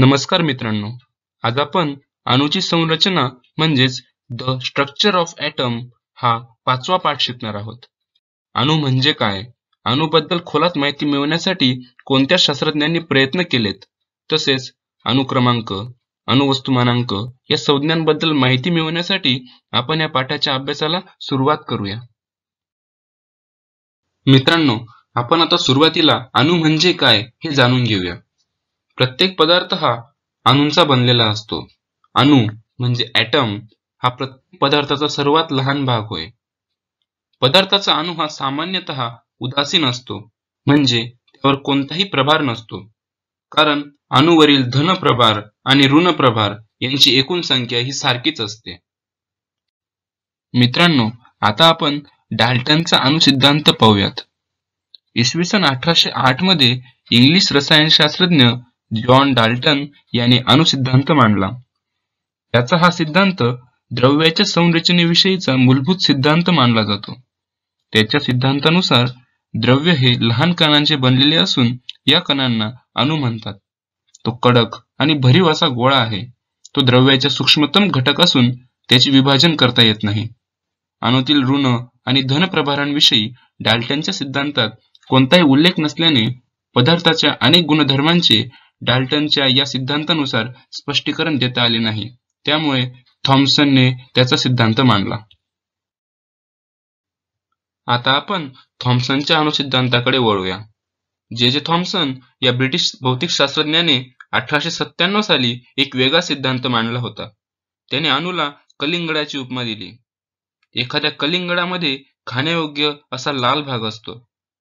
नमस्कार मित्रांनो आज आपण अणुची संरचना म्हणजेच द स्ट्रक्चर ऑफ ऍटम हा पाचवा पाठ शिकणार आहोत अणू म्हणजे काय अणूबद्दल खोलात माहिती मिळवण्यासाठी कोणत्या शास्त्रज्ञांनी प्रयत्न केलेत तसेच अणुक्रमांक अणुवस्तुमानांक या संज्ञांबद्दल माहिती मिळवण्यासाठी आपण या पाठाच्या अभ्यासाला सुरुवात करूया मित्रांनो आपण आता सुरुवातीला अणू म्हणजे काय हे जाणून घेऊया प्रत्येक पदार्थ हा अणूंचा बनलेला असतो अणू म्हणजे ॲटम हा प्रत्येक पदार्थाचा सर्वात लहान भाग होय पदार्थाचा अणू हा सामान्यत उदासीन असतो म्हणजे त्यावर कोणताही प्रभार नसतो कारण अणूवरील धन प्रभार आणि ऋण प्रभार यांची एकूण संख्या ही सारखीच असते मित्रांनो आता आपण डाल्टनचा अणुसिद्धांत पाहूयात इसवी सन अठराशे आठ मध्ये इंग्लिश रसायनशास्त्रज्ञ जॉन डाल्टन यांनी अणुसिद्धांत मांडला त्याचा हा सिद्धांत द्रव्याच्या संरचनेविषयीचा मूलभूत सिद्धांत मानला जातो त्याच्या सिद्धांतानुसार द्रव्य हे लहान कणांचे बनलेले असून या कणांना अणु म्हणतात तो कडक आणि भरीव असा गोळा आहे तो द्रव्याच्या सूक्ष्मतम घटक असून त्याचे विभाजन करता येत नाही अणुतील ऋण आणि धन प्रभारांविषयी डाल्टनच्या सिद्धांतात कोणताही उल्लेख नसल्याने पदार्थाच्या अनेक गुणधर्मांचे डाल्टनच्या या सिद्धांतानुसार स्पष्टीकरण देता आले नाही त्यामुळे थॉम्सनने त्याचा सिद्धांत मांडला आता आपण थॉम्सनच्या अणुसिद्धांताकडे वळूया जे जे थॉम्सन या ब्रिटिश भौतिक शास्त्रज्ञाने अठराशे सत्त्याण्णव साली एक वेगळा सिद्धांत मांडला होता त्याने अणूला कलिंगडाची उपमा दिली एखाद्या कलिंगडामध्ये खाण्यायोग्य असा लाल भाग असतो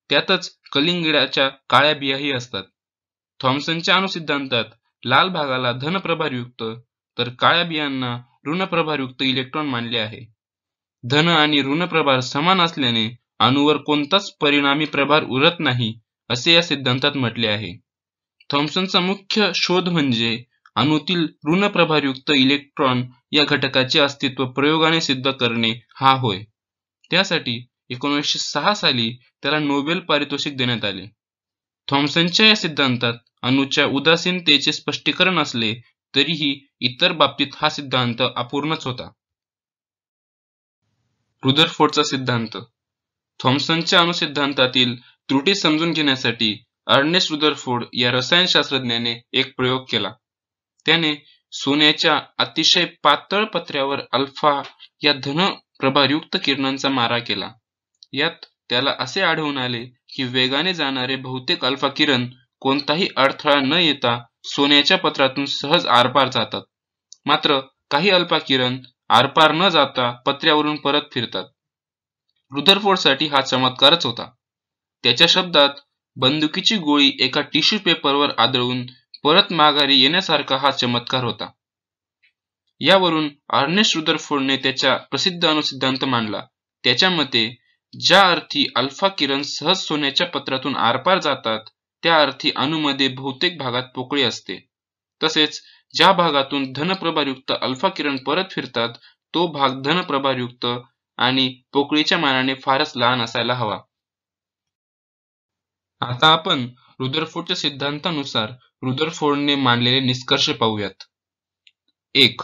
त्यातच कलिंगडाच्या काळ्या बियाही असतात थॉम्सनच्या अणुसिद्धांतात लाल भागाला धन युक्त तर काळ्या बियांना ऋण प्रभारयुक्त इलेक्ट्रॉन मानले आहे धन आणि ऋण प्रभार समान असल्याने अणूवर कोणताच परिणामी प्रभार उरत नाही असे या सिद्धांतात म्हटले आहे थॉम्सनचा मुख्य शोध म्हणजे अणूतील ऋण प्रभारयुक्त इलेक्ट्रॉन या घटकाचे अस्तित्व प्रयोगाने सिद्ध करणे हा होय त्यासाठी एकोणीसशे सहा साली त्याला नोबेल पारितोषिक देण्यात आले थॉम्सनच्या या सिद्धांतात अणूच्या उदासीनतेचे स्पष्टीकरण असले तरीही इतर बाबतीत हा सिद्धांत अपूर्णच होता रुदरफोर्डचा सिद्धांत थॉम्सनच्या अणुसिद्धांतातील त्रुटी समजून घेण्यासाठी अर्नेस्ट रुदरफोर्ड या रसायनशास्त्रज्ञाने एक प्रयोग केला त्याने सोन्याच्या अतिशय पातळ पत्र्यावर अल्फा या धन प्रभारयुक्त किरणांचा मारा केला यात त्याला असे आढळून आले कि वेगाने जाणारे बहुतेक अल्फा किरण कोणताही अडथळा न येता सोन्याच्या पत्रातून सहज आरपार जातात मात्र काही अल्फा किरण आरपार न जाता पत्र्यावरून परत फिरतात रुदरफोर्डसाठी हा चमत्कारच होता त्याच्या शब्दात बंदुकीची गोळी एका टिश्यू पेपरवर आदळून परत माघारी येण्यासारखा हा चमत्कार होता यावरून अर्नेस्ट रुदरफोर्डने त्याच्या प्रसिद्ध अनुसिद्धांत मांडला त्याच्या मते ज्या अर्थी अल्फा किरण सहज सोन्याच्या पत्रातून आरपार जातात त्या अर्थी अणुमध्ये बहुतेक भागात पोकळी असते तसेच ज्या भागातून धनप्रभारयुक्त अल्फा किरण परत फिरतात तो भाग धनप्रभारयुक्त आणि पोकळीच्या मानाने फारच लहान असायला हवा आता आपण रुदरफोर्डच्या सिद्धांतानुसार रुदरफोर्डने मांडलेले निष्कर्ष पाहूयात एक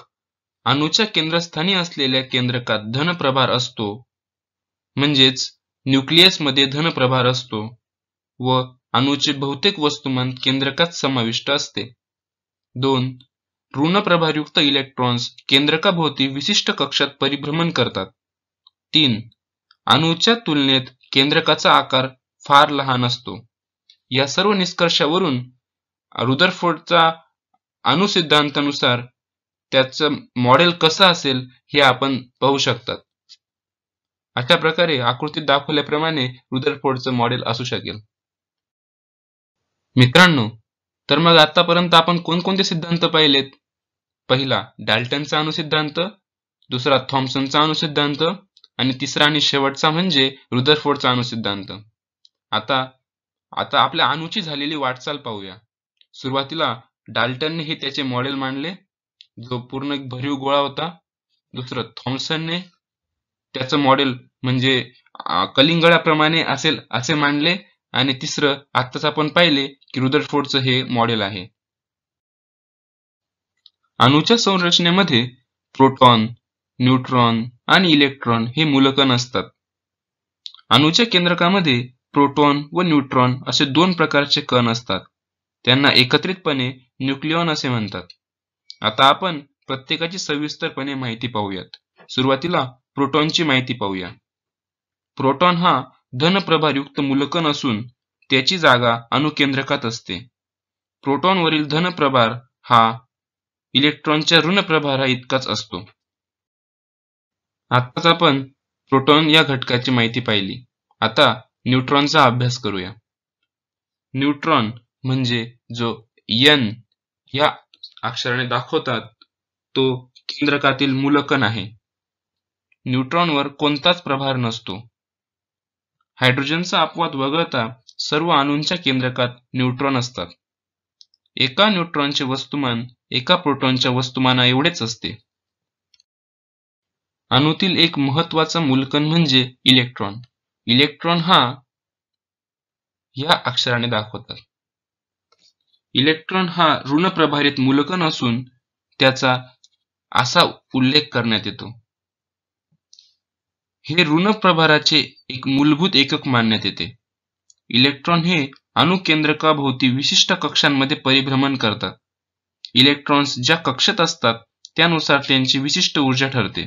अणूच्या केंद्रस्थानी असलेल्या केंद्रकात धनप्रभार असतो म्हणजेच मध्ये धन प्रभार असतो व अणूचे बहुतेक वस्तुमान केंद्रकात समाविष्ट असते दोन ऋण प्रभारयुक्त इलेक्ट्रॉन्स केंद्रकाभोवती विशिष्ट कक्षात परिभ्रमण करतात तीन अणुच्या तुलनेत केंद्रकाचा आकार फार लहान असतो या सर्व निष्कर्षावरून रुदरफोर्डचा अणुसिद्धांतानुसार त्याचं मॉडेल कसं असेल हे आपण पाहू शकतात अशा प्रकारे आकृतीत दाखवल्याप्रमाणे रुदरफोर्डचं मॉडेल असू शकेल मित्रांनो तर मग आतापर्यंत आपण कोणकोणते सिद्धांत पाहिलेत पहिला डाल्टनचा अनुसिद्धांत दुसरा थॉम्सनचा अणुसिद्धांत आणि तिसरा आणि शेवटचा म्हणजे रुदरफोर्डचा अणुसिद्धांत आता आता आपल्या अणूची झालेली वाटचाल पाहूया सुरुवातीला डाल्टनने हे त्याचे मॉडेल मांडले जो पूर्ण एक भरीव गोळा होता दुसरं थॉम्सनने त्याचं मॉडेल म्हणजे कलिंगळाप्रमाणे असेल असे मानले आणि तिसरं आत्ताच आपण पाहिले की रुदरफोर्डचं हे मॉडेल आहे अणूच्या संरचनेमध्ये प्रोटॉन न्यूट्रॉन आणि इलेक्ट्रॉन हे मूलकण असतात अणूच्या केंद्रकामध्ये प्रोटॉन व न्यूट्रॉन असे दोन प्रकारचे कण असतात त्यांना एकत्रितपणे न्यूक्लियॉन असे म्हणतात आता आपण प्रत्येकाची सविस्तरपणे माहिती पाहूयात सुरुवातीला प्रोटॉनची माहिती पाहूया प्रोटॉन हा धन युक्त मूलकण असून त्याची जागा अणुकेंद्रकात असते प्रोटॉनवरील धन प्रभार हा इलेक्ट्रॉनच्या ऋण प्रभारा इतकाच असतो आताच आपण प्रोटॉन या घटकाची माहिती पाहिली आता न्यूट्रॉनचा अभ्यास करूया न्यूट्रॉन म्हणजे जो यन या अक्षराने दाखवतात तो केंद्रकातील मूलकण आहे न्यूट्रॉनवर कोणताच प्रभार नसतो हायड्रोजनचा अपवाद वगळता सर्व अणूंच्या केंद्रकात न्यूट्रॉन असतात एका न्यूट्रॉनचे वस्तुमान एका प्रोटॉनच्या वस्तुमाना एवढेच असते अणूतील एक महत्वाचा मूलकण म्हणजे इलेक्ट्रॉन इलेक्ट्रॉन हा या अक्षराने दाखवतात इलेक्ट्रॉन हा ऋण प्रभारित मूलकण असून त्याचा असा उल्लेख करण्यात येतो हे ऋण प्रभाराचे एक मूलभूत एकक मानण्यात येते इलेक्ट्रॉन हे अणुकेंद्रकाभोवती विशिष्ट कक्षांमध्ये परिभ्रमण करतात इलेक्ट्रॉन्स ज्या कक्षेत असतात त्यानुसार त्यांची विशिष्ट ऊर्जा ठरते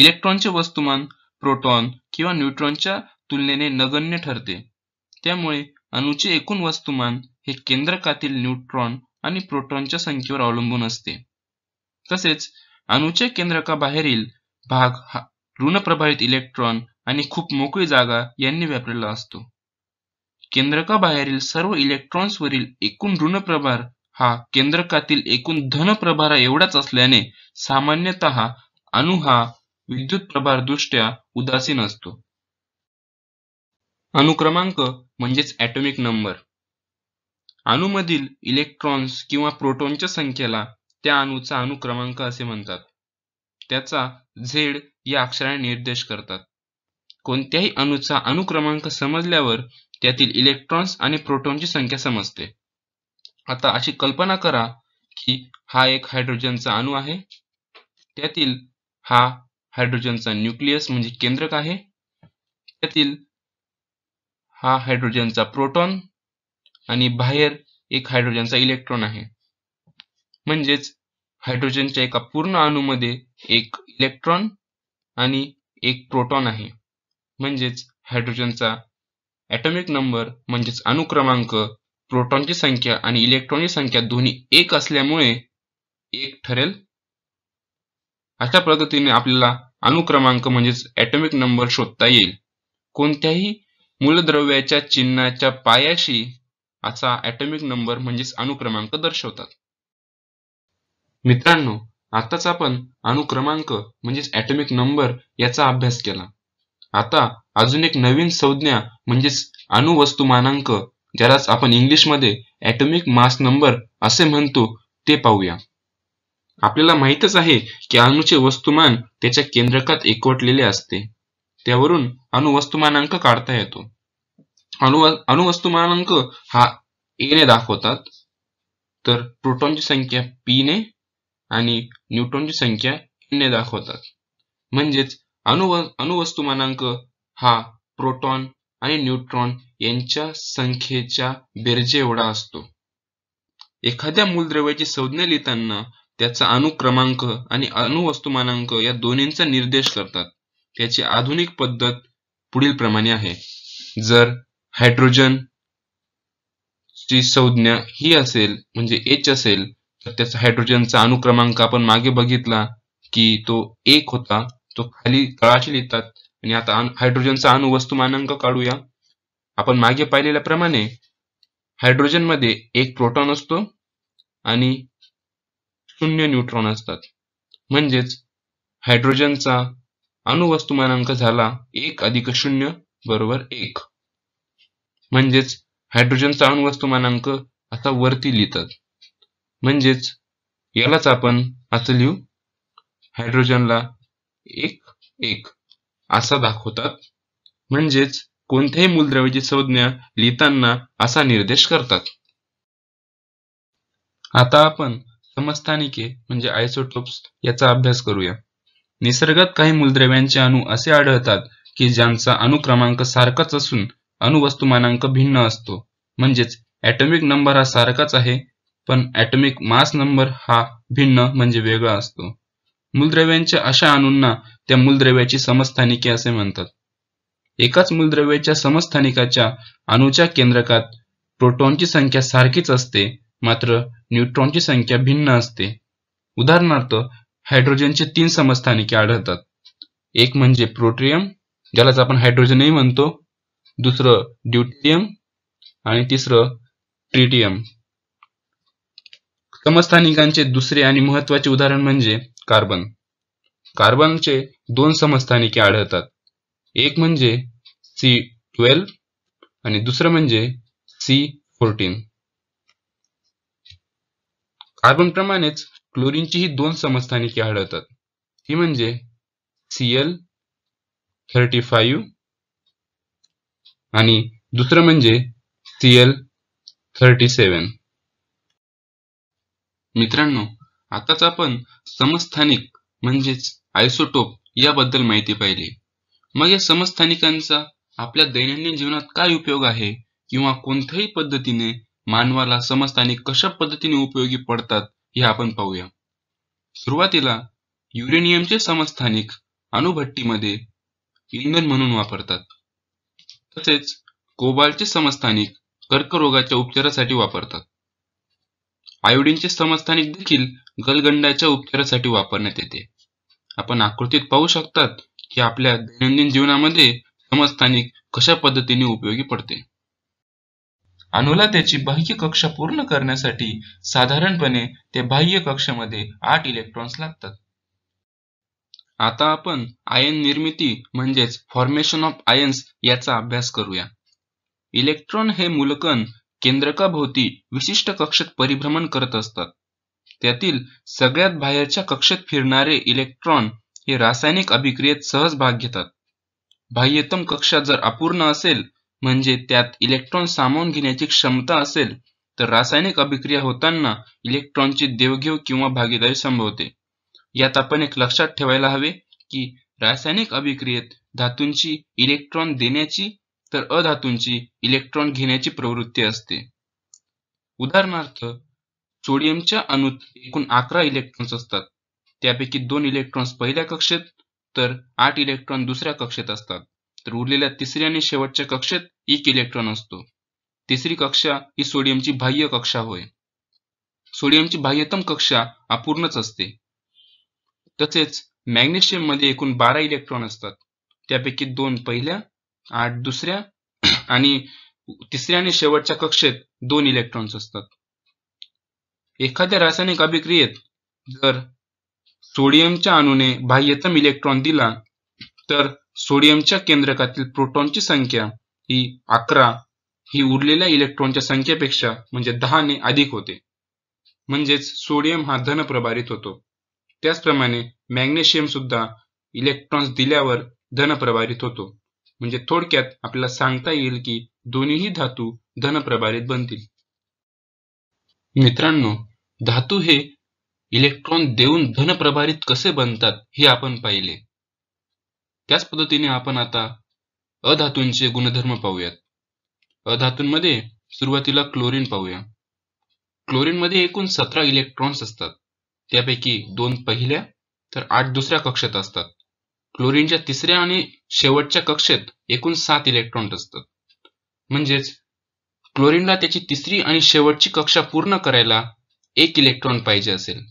इलेक्ट्रॉनचे वस्तुमान प्रोटॉन किंवा न्यूट्रॉनच्या तुलनेने नगण्य ठरते त्यामुळे अणूचे एकूण वस्तुमान हे केंद्रकातील न्यूट्रॉन आणि प्रोटॉनच्या संख्येवर अवलंबून असते तसेच अणूच्या केंद्रकाबाहेरील भाग हा प्रभावित इलेक्ट्रॉन आणि खूप मोकळी जागा यांनी व्यापलेला असतो केंद्रकाबाहेरील सर्व इलेक्ट्रॉन्सवरील एकूण ऋण प्रभार हा केंद्रकातील एकूण धन प्रभारा एवढाच असल्याने सामान्यतः अणु हा विद्युत प्रभार दृष्ट्या उदासीन असतो अनुक्रमांक म्हणजेच ॲटॉमिक नंबर अणूमधील इलेक्ट्रॉन्स किंवा प्रोटॉनच्या संख्येला त्या अणूचा अनुक्रमांक असे म्हणतात त्याचा झेड या अक्षराने निर्देश करतात कोणत्याही अणूचा अणुक्रमांक समजल्यावर त्यातील इलेक्ट्रॉन्स आणि प्रोटॉनची संख्या समजते आता अशी कल्पना करा की हा एक हायड्रोजनचा अणू आहे त्यातील हा हायड्रोजनचा न्यूक्लियस म्हणजे केंद्रक आहे त्यातील हा हायड्रोजनचा प्रोटॉन आणि बाहेर एक हायड्रोजनचा इलेक्ट्रॉन आहे म्हणजेच हायड्रोजनच्या एका पूर्ण अणूमध्ये एक इलेक्ट्रॉन आणि एक प्रोटॉन आहे म्हणजेच हायड्रोजनचा ॲटॉमिक नंबर म्हणजेच अनुक्रमांक प्रोटॉनची संख्या आणि इलेक्ट्रॉनची संख्या दोन्ही एक असल्यामुळे एक ठरेल अशा पद्धतीने आपल्याला अनुक्रमांक म्हणजेच ॲटॉमिक नंबर शोधता येईल कोणत्याही मूलद्रव्याच्या चिन्हाच्या पायाशी असा ॲटॉमिक नंबर म्हणजेच अनुक्रमांक दर्शवतात मित्रांनो आताच आपण अणुक्रमांक म्हणजेच ॲटॉमिक नंबर याचा अभ्यास केला आता अजून एक नवीन संज्ञा म्हणजेच अणुवस्तुमानांक ज्यालाच आपण इंग्लिशमध्ये ॲटॉमिक मास नंबर असे म्हणतो ते पाहूया आपल्याला माहितच आहे की अणूचे वस्तुमान त्याच्या केंद्रकात एकवटलेले असते त्यावरून अणुवस्तुमानांक काढता येतो अणु अणुवस्तुमानांक हा एने दाखवतात तर प्रोटॉनची संख्या पीने आणि न्यूट्रॉनची संख्या शून्य दाखवतात म्हणजेच अणु अणुवस्तुमानांक हा प्रोटॉन आणि न्यूट्रॉन यांच्या संख्येच्या बेरजेवढा असतो एखाद्या मूलद्रव्याची संज्ञा लिहिताना त्याचा अणुक्रमांक आणि अणुवस्तुमानांक या दोन्हींचा निर्देश करतात त्याची आधुनिक पद्धत पुढील प्रमाणे आहे जर हायड्रोजन ची संज्ञा ही असेल म्हणजे एच असेल तर त्याचा हायड्रोजनचा अनुक्रमांक आपण मागे बघितला की तो एक होता तो खाली तळाशी लिहितात आणि आता हायड्रोजनचा अणुवस्तुमानांक काढूया आपण मागे पाहिलेल्याप्रमाणे हायड्रोजनमध्ये एक प्रोटॉन असतो आणि शून्य न्यूट्रॉन असतात म्हणजेच हायड्रोजनचा अणुवस्तुमानांक झाला एक अधिक शून्य बरोबर एक म्हणजेच हायड्रोजनचा अणुवस्तुमानांक आता वरती लिहितात म्हणजेच यालाच आपण असं लिहू हायड्रोजनला एक एक असा दाखवतात म्हणजेच कोणत्याही मूलद्रव्याची संज्ञा लिहिताना असा निर्देश करतात आता आपण समस्थानिके म्हणजे आयसोटोप्स याचा अभ्यास करूया निसर्गात काही मूलद्रव्यांचे अणू असे आढळतात की ज्यांचा अणुक्रमांक सारखाच असून अणुवस्तुमानांक भिन्न असतो म्हणजेच ॲटॉमिक नंबर हा सारखाच आहे पण ॲटॉमिक मास नंबर हा भिन्न म्हणजे वेगळा असतो मूलद्रव्यांच्या अशा अणूंना त्या मूलद्रव्याची समस्थानिके असे म्हणतात एकाच मूलद्रव्याच्या समस्थानिकाच्या अणूच्या केंद्रकात प्रोटॉनची संख्या सारखीच असते मात्र न्यूट्रॉनची संख्या भिन्न असते उदाहरणार्थ हायड्रोजनचे तीन समस्थानिके आढळतात एक म्हणजे प्रोट्रियम ज्यालाच आपण हायड्रोजनही म्हणतो दुसरं ड्युटियम आणि तिसरं ट्रिटियम समस्थानिकांचे दुसरे आणि महत्वाचे उदाहरण म्हणजे कार्बन कार्बनचे दोन समस्थानिके आढळतात एक म्हणजे सी ट्वेल्व आणि दुसरं म्हणजे सी फोर्टीन कार्बन प्रमाणेच क्लोरीनचीही दोन समस्थानिके आढळतात ही म्हणजे सी एल थर्टी फाईव्ह आणि दुसरं म्हणजे सी एल थर्टी सेवन मित्रांनो आताच आपण समस्थानिक म्हणजेच आयसोटोप याबद्दल माहिती पाहिली मग या समस्थानिकांचा आपल्या दैनंदिन जीवनात काय उपयोग आहे किंवा कोणत्याही पद्धतीने मानवाला समस्थानिक कशा पद्धतीने उपयोगी पडतात हे आपण पाहूया सुरुवातीला युरेनियमचे समस्थानिक अणुभट्टीमध्ये इंधन म्हणून वापरतात तसेच कोबालचे समस्थानिक कर्करोगाच्या उपचारासाठी वापरतात आयोडीनचे समस्थानिक देखील गलगंडाच्या उपचारासाठी वापरण्यात येते आपण आकृतीत पाहू शकतात की आपल्या दैनंदिन जीवनामध्ये समस्थानिक कशा पद्धतीने उपयोगी पडते अणूला त्याची बाह्य कक्षा पूर्ण करण्यासाठी साधारणपणे ते बाह्य कक्षामध्ये आठ इलेक्ट्रॉन्स लागतात आता आपण आयन निर्मिती म्हणजेच फॉर्मेशन ऑफ आयन्स याचा अभ्यास करूया इलेक्ट्रॉन हे मूलकण केंद्रकाभोवती विशिष्ट कक्षेत परिभ्रमण करत असतात त्यातील सगळ्यात बाहेरच्या कक्षेत फिरणारे इलेक्ट्रॉन हे रासायनिक अभिक्रियेत सहज भाग घेतात बाह्यतम कक्षा जर अपूर्ण असेल म्हणजे त्यात इलेक्ट्रॉन सामावून घेण्याची क्षमता असेल तर रासायनिक अभिक्रिया होताना इलेक्ट्रॉनची देवघेव किंवा भागीदारी संभवते यात आपण एक लक्षात ठेवायला हवे की रासायनिक अभिक्रियेत धातूंची इलेक्ट्रॉन देण्याची तर अधातूंची इलेक्ट्रॉन घेण्याची प्रवृत्ती असते उदाहरणार्थ सोडियमच्या अणूत एकूण अकरा इलेक्ट्रॉन्स असतात त्यापैकी दोन इलेक्ट्रॉन्स पहिल्या कक्षेत तर आठ इलेक्ट्रॉन दुसऱ्या कक्षेत असतात तर उरलेल्या तिसऱ्या आणि शेवटच्या कक्षेत एक इलेक्ट्रॉन असतो तिसरी कक्षा ही सोडियमची बाह्य कक्षा होय सोडियमची बाह्यतम कक्षा अपूर्णच असते तसेच मध्ये एकूण बारा इलेक्ट्रॉन असतात त्यापैकी दोन पहिल्या आठ दुसऱ्या आणि तिसऱ्या आणि शेवटच्या कक्षेत दोन इलेक्ट्रॉन्स असतात एखाद्या रासायनिक अभिक्रियेत जर सोडियमच्या अणूने बाह्यतम इलेक्ट्रॉन दिला तर सोडियमच्या केंद्रकातील प्रोटॉनची संख्या ही अकरा ही उरलेल्या इलेक्ट्रॉनच्या संख्येपेक्षा म्हणजे दहाने अधिक होते म्हणजेच सोडियम हा धन प्रभारित होतो त्याचप्रमाणे मॅग्नेशियम सुद्धा इलेक्ट्रॉन्स दिल्यावर धन प्रभारित होतो म्हणजे थोडक्यात आपल्याला सांगता येईल की दोन्हीही धातू धनप्रभारित बनतील मित्रांनो धातू हे इलेक्ट्रॉन देऊन धनप्रभारित कसे बनतात हे आपण पाहिले त्याच पद्धतीने आपण आता अधातूंचे गुणधर्म पाहूयात अधातूंमध्ये सुरुवातीला क्लोरीन पाहूया क्लोरीनमध्ये एकूण सतरा इलेक्ट्रॉन्स असतात त्यापैकी दोन पहिल्या तर आठ दुसऱ्या कक्षात असतात क्लोरीनच्या तिसऱ्या आणि शेवटच्या कक्षेत एकूण सात इलेक्ट्रॉन असतात म्हणजेच क्लोरीनला त्याची तिसरी आणि शेवटची कक्षा पूर्ण करायला एक इलेक्ट्रॉन पाहिजे असेल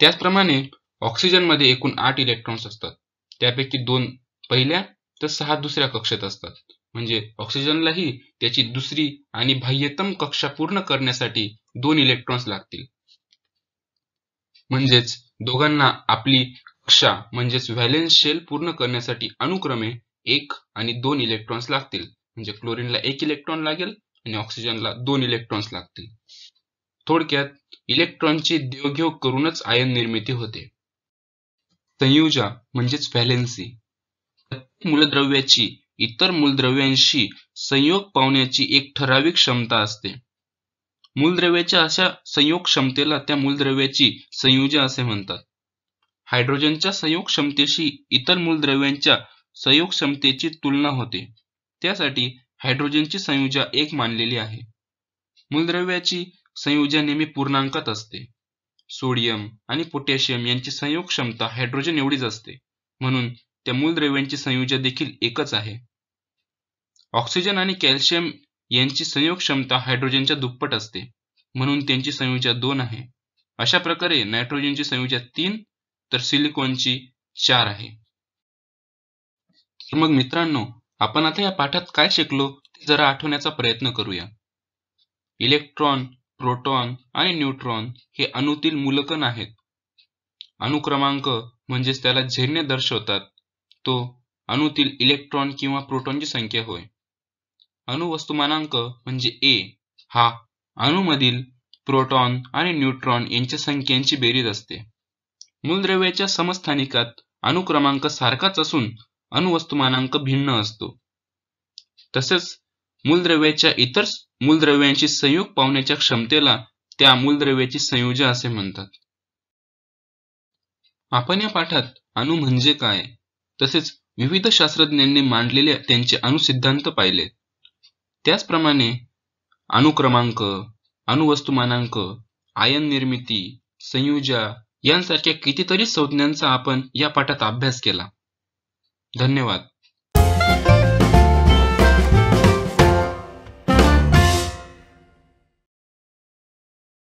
त्याचप्रमाणे ऑक्सिजनमध्ये एकूण आठ इलेक्ट्रॉन्स असतात त्यापैकी दोन पहिल्या तर सहा दुसऱ्या कक्षेत असतात म्हणजे ऑक्सिजनलाही त्याची दुसरी आणि बाह्यतम कक्षा पूर्ण करण्यासाठी दोन इलेक्ट्रॉन्स लागतील म्हणजेच दोघांना आपली कक्षा म्हणजेच व्हॅलेन्स शेल पूर्ण करण्यासाठी अनुक्रमे एक आणि दोन इलेक्ट्रॉन्स लागतील म्हणजे क्लोरीनला एक इलेक्ट्रॉन लागेल आणि ऑक्सिजनला दोन इलेक्ट्रॉन्स लागतील थोडक्यात इलेक्ट्रॉनची देवघेव करूनच आयन निर्मिती होते संयुजा म्हणजेच व्हॅलेन्सी प्रत्येक मूलद्रव्याची इतर मूलद्रव्यांशी संयोग पावण्याची एक ठराविक क्षमता असते मूलद्रव्याच्या अशा संयोग क्षमतेला त्या मूलद्रव्याची संयुजा असे म्हणतात हायड्रोजनच्या क्षमतेशी इतर मूलद्रव्यांच्या संयोग क्षमतेची तुलना होते त्यासाठी हायड्रोजनची संयुजा एक मानलेली आहे मूलद्रव्याची संयुजा नेहमी पूर्णांकात असते सोडियम आणि पोटॅशियम यांची संयोग क्षमता हायड्रोजन एवढीच असते म्हणून त्या मूलद्रव्यांची संयुजा देखील एकच आहे ऑक्सिजन आणि कॅल्शियम यांची संयोग क्षमता हायड्रोजनच्या दुप्पट असते म्हणून त्यांची संयुजा दोन आहे अशा प्रकारे नायट्रोजनची संयुजा तीन तर सिलिकॉनची चार आहे तर मग मित्रांनो आपण आता या पाठात काय शिकलो ते जरा आठवण्याचा प्रयत्न करूया इलेक्ट्रॉन प्रोटॉन आणि न्यूट्रॉन हे अणुतील मूलकण आहेत अणुक्रमांक म्हणजेच त्याला झेरणे दर्शवतात तो अणुतील इलेक्ट्रॉन किंवा प्रोटॉनची संख्या होय अणुवस्तुमानांक म्हणजे ए हा अणुमधील प्रोटॉन आणि न्यूट्रॉन यांच्या संख्यांची बेरीज असते मूलद्रव्याच्या समस्थानिकात अनुक्रमांक सारखाच असून अणुवस्तुमानांक भिन्न असतो तसेच मूलद्रव्याच्या इतर मूलद्रव्यांशी संयोग पावण्याच्या क्षमतेला त्या मूलद्रव्याची संयोज असे म्हणतात आपण या पाठात अणु म्हणजे काय तसेच विविध शास्त्रज्ञांनी मांडलेले त्यांचे अणुसिद्धांत पाहिले त्याचप्रमाणे अणुक्रमांक अणुवस्तुमानांक आयन निर्मिती संयुजा यांसारख्या कितीतरी संज्ञांचा आपण या पाठात अभ्यास केला धन्यवाद